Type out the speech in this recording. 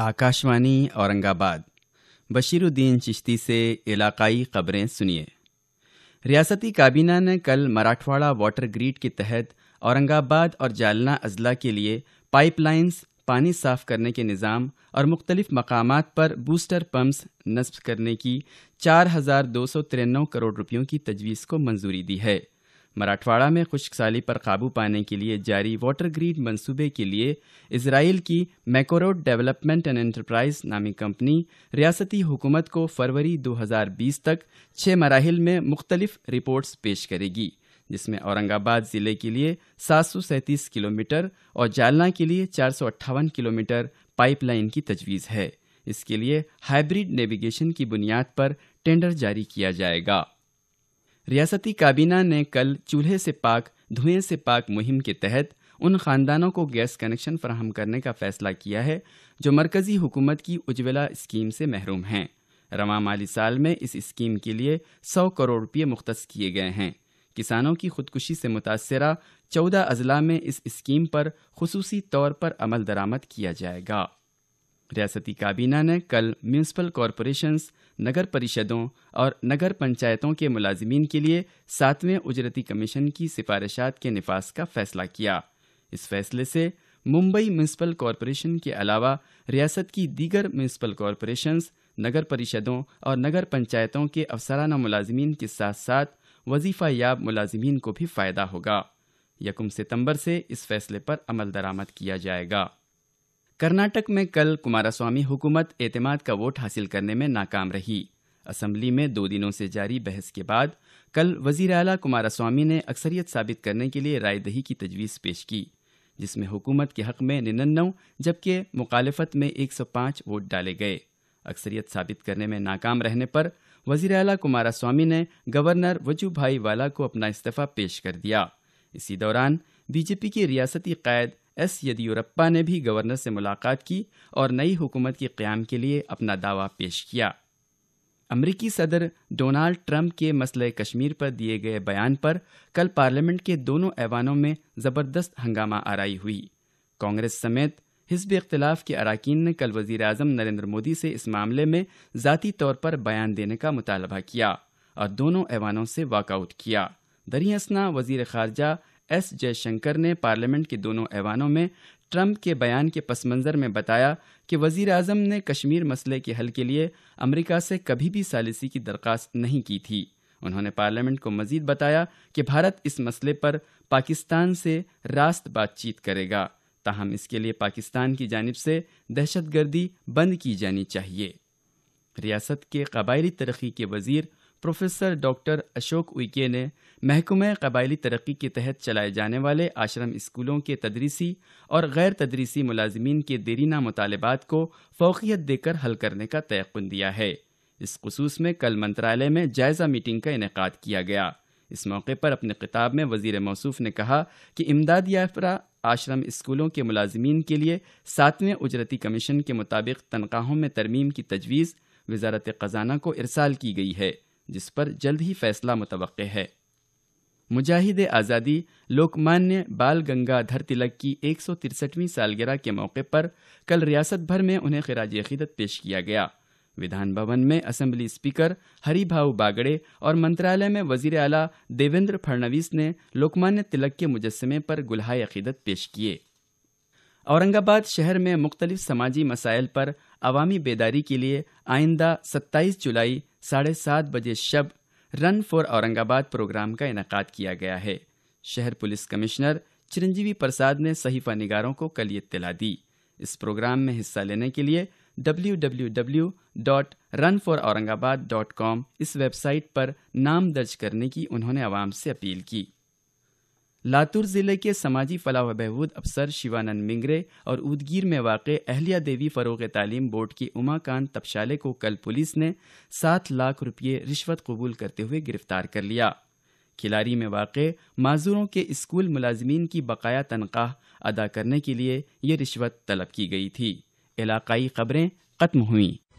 آکاشوانی اورنگ آباد بشیر الدین چشتی سے علاقائی خبریں سنیے ریاستی کابینہ نے کل مراٹھواڑہ واٹر گریڈ کے تحت اورنگ آباد اور جالنا اضلاع کے لیے پائپ لائنز پانی صاف کرنے کے نظام اور مختلف مقامات پر بوسٹر پمپس نصب کرنے کی چار ہزار دو سو ترینو کروڑ روپیوں کی تجویز کو منظوری دی ہے مراٹھواڑہ میں خشک سالی پر قابو پانے کے لیے جاری واٹر گریڈ منصوبے کے لیے اسرائیل کی میکوروڈ ڈیولپمنٹ اینڈ انٹرپرائز نامی کمپنی ریاستی حکومت کو فروری دو ہزار بیس تک چھ مراحل میں مختلف رپورٹس پیش کرے گی جس میں اورنگ آباد ضلع کے لیے سات سو سینتیس کلو میٹر اور جالنا کے لیے چار سو اٹھاون کلو میٹر پائپ لائن کی تجویز ہے اس کے لیے ہائبریڈ نیویگیشن کی بنیاد پر ٹینڈر جاری کیا جائے گا ریاستی کابینہ نے کل چولہے سے پاک دھوئیں سے پاک مہم کے تحت ان خاندانوں کو گیس کنیکشن فراہم کرنے کا فیصلہ کیا ہے جو مرکزی حکومت کی اجولا اسکیم سے محروم ہیں رواں مالی سال میں اس اسکیم کے لیے سو کروڑ روپئے مختص کیے گئے ہیں کسانوں کی خودکشی سے متاثرہ چودہ اضلاع میں اس اسکیم پر خصوصی طور پر عمل درامد کیا جائے گا ریاستی کابینہ نے کل میونسپل کارپوریشنز نگر پریشدوں اور نگر پنچایتوں کے ملازمین کے لیے ساتویں اجرتی کمیشن کی سفارشات کے نفاذ کا فیصلہ کیا اس فیصلے سے ممبئی میونسپل کارپوریشن کے علاوہ ریاست کی دیگر میونسپل کارپوریشنز نگر پریشدوں اور نگر پنچایتوں کے افسرانہ ملازمین کے ساتھ ساتھ وظیفہ یاب ملازمین کو بھی فائدہ ہوگا یکم ستمبر سے اس فیصلے پر عمل درآمد کیا جائے گا کرناٹک میں کل کمارا سوامی حکومت اعتماد کا ووٹ حاصل کرنے میں ناکام رہی اسمبلی میں دو دنوں سے جاری بحث کے بعد کل وزیر اعلیٰ سوامی نے اکثریت ثابت کرنے کے لیے رائے دہی کی تجویز پیش کی جس میں حکومت کے حق میں ننو جبکہ مخالفت میں ایک سو پانچ ووٹ ڈالے گئے اکثریت ثابت کرنے میں ناکام رہنے پر وزیر اعلیٰ سوامی نے گورنر وجو بھائی والا کو اپنا استعفی پیش کر دیا اسی دوران بی جے پی کے ریاستی قائد ایس یدیورپا نے بھی گورنر سے ملاقات کی اور نئی حکومت کے قیام کے لیے اپنا دعویٰ پیش کیا امریکی صدر ڈونالڈ ٹرمپ کے مسئلہ کشمیر پر دیے گئے بیان پر کل پارلیمنٹ کے دونوں ایوانوں میں زبردست ہنگامہ آرائی ہوئی کانگریس سمیت حزب اختلاف کے اراکین نے کل وزیر اعظم نریندر مودی سے اس معاملے میں ذاتی طور پر بیان دینے کا مطالبہ کیا اور دونوں ایوانوں سے واک آؤٹ کیا دریاسنا وزیر خارجہ ایس جے شنکر نے پارلیمنٹ کے دونوں ایوانوں میں ٹرمپ کے بیان کے پس منظر میں بتایا کہ وزیر اعظم نے کشمیر مسئلے کے حل کے لیے امریکہ سے کبھی بھی ثالثی کی درخواست نہیں کی تھی انہوں نے پارلیمنٹ کو مزید بتایا کہ بھارت اس مسئلے پر پاکستان سے راست بات چیت کرے گا تاہم اس کے لیے پاکستان کی جانب سے دہشت گردی بند کی جانی چاہیے ریاست کے قبائلی ترقی کے وزیر پروفیسر ڈاکٹر اشوک اوکے نے محکمہ قبائلی ترقی کے تحت چلائے جانے والے آشرم اسکولوں کے تدریسی اور غیر تدریسی ملازمین کے دیرینہ مطالبات کو فوقیت دے کر حل کرنے کا تیقن دیا ہے اس خصوص میں کل منترالے میں جائزہ میٹنگ کا انعقاد کیا گیا اس موقع پر اپنے خطاب میں وزیر موصوف نے کہا کہ امداد یافرہ آشرم اسکولوں کے ملازمین کے لیے ساتویں اجرتی کمیشن کے مطابق تنخواہوں میں ترمیم کی تجویز وزارت خزانہ کو ارسال کی گئی ہے جس پر جلد ہی فیصلہ متوقع ہے مجاہد آزادی لوکمانیہ بال گنگا دھر تلک کی ایک سو ترسٹھویں سالگرہ کے موقع پر کل ریاست بھر میں انہیں خراج عقیدت پیش کیا گیا ودھان بھون میں اسمبلی اسپیکر ہری بھاؤ باگڑے اور منترالیہ میں وزیر اعلیٰ دیویندر پھڑنویس نے لوکمانیہ تلک کے مجسمے پر گلہائے عقیدت پیش کیے اورنگ آباد شہر میں مختلف سماجی مسائل پر عوامی بیداری کے لیے آئندہ ستائیس جولائی ساڑھے سات بجے شب رن فار اورنگ آباد پروگرام کا انعقاد کیا گیا ہے شہر پولیس کمشنر چرنجیوی پرساد نے صحیفہ نگاروں کو کل اطلاع دی اس پروگرام میں حصہ لینے کے لیے W W W dot run for Aurangabad dot com اس ویب سائٹ پر نام درج کرنے کی انہوں نے عوام سے اپیل کی لاتور ضلع کے سماجی فلاح و بہبود افسر شیوانند منگرے اور ادگیر میں واقع اہلیہ دیوی فروغ تعلیم بورڈ کی اما کان تبشالے کو کل پولیس نے سات لاکھ روپیے رشوت قبول کرتے ہوئے گرفتار کر لیا کھلاری میں واقع معذوروں کے اسکول ملازمین کی بقایا تنخواہ ادا کرنے کے لیے یہ رشوت طلب کی گئی تھی علاقائی خبریں ختم ہوئیں